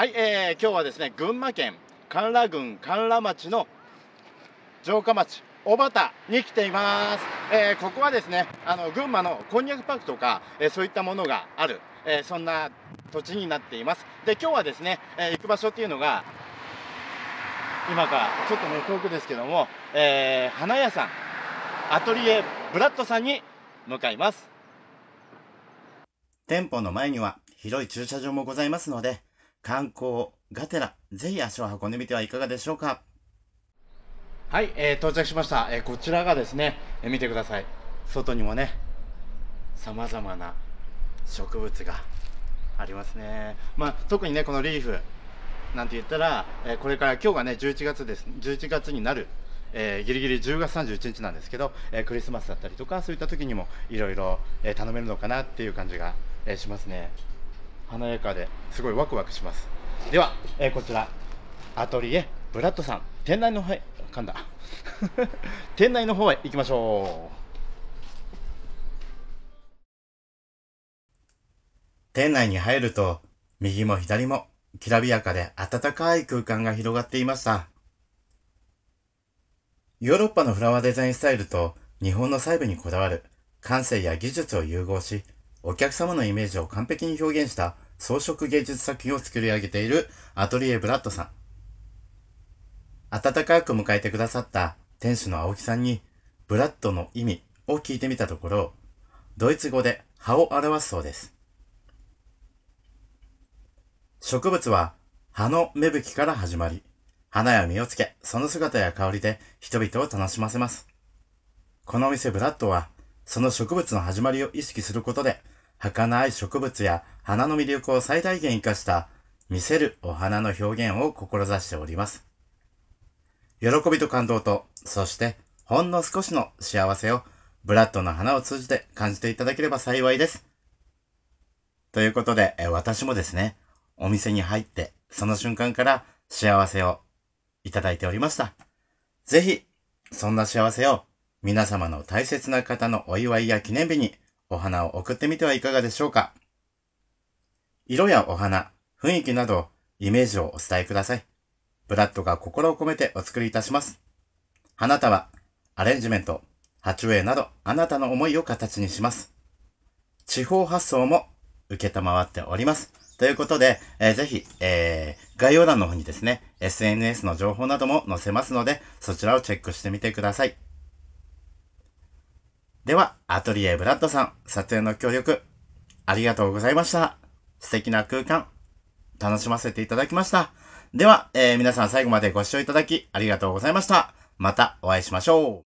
はい、えー、今日はですね群馬県甘楽郡甘楽町の城下町小畑に来ています、えー、ここはですねあの群馬のこんにゃくパークとか、えー、そういったものがある、えー、そんな土地になっていますで今日はですね、え行く場所っていうのが今からちょっとね遠くですけども、え花屋さんアトリエブラッドさんに向かいます店舗の前には広い駐車場もございますので観光がてら、ぜひ足を運んでみてはいかがでしょうか。はい、えー、到着しました、えー、こちらがですね、えー、見てください。外にもね、さまざまな植物がありますね。まあ、特にね、このリーフなんて言ったら、えー、これから今日がね、11月です。11月になるえー、ギリギリ10月31日なんですけど、えー、クリスマスだったりとかそういった時にもいろいろ頼めるのかなっていう感じが、えー、しますね。華やかですごいワクワクしますでは、えー、こちらアトリエブラッドさん店内のうへんだ 店内の方へ行きましょう店内に入ると右も左もきらびやかで暖かい空間が広がっていましたヨーロッパのフラワーデザインスタイルと日本の細部にこだわる感性や技術を融合しお客様のイメージを完璧に表現した装飾芸術作品を作り上げているアトリエブラッドさん。温かく迎えてくださった店主の青木さんにブラッドの意味を聞いてみたところ、ドイツ語で葉を表すそうです。植物は葉の芽吹きから始まり、花や実をつけ、その姿や香りで人々を楽しませます。このお店ブラッドはその植物の始まりを意識することで、儚い植物や花の魅力を最大限活かした見せるお花の表現を志しております。喜びと感動と、そしてほんの少しの幸せをブラッドの花を通じて感じていただければ幸いです。ということで、私もですね、お店に入って、その瞬間から幸せをいただいておりました。ぜひ、そんな幸せを皆様の大切な方のお祝いや記念日にお花を送ってみてはいかがでしょうか色やお花、雰囲気などイメージをお伝えください。ブラッドが心を込めてお作りいたします。花束、アレンジメント、鉢植えなどあなたの思いを形にします。地方発送も受けっております。ということで、えー、ぜひ、えー、概要欄の方にですね、SNS の情報なども載せますので、そちらをチェックしてみてください。では、アトリエブラッドさん、撮影の協力、ありがとうございました。素敵な空間、楽しませていただきました。では、えー、皆さん最後までご視聴いただきありがとうございました。またお会いしましょう。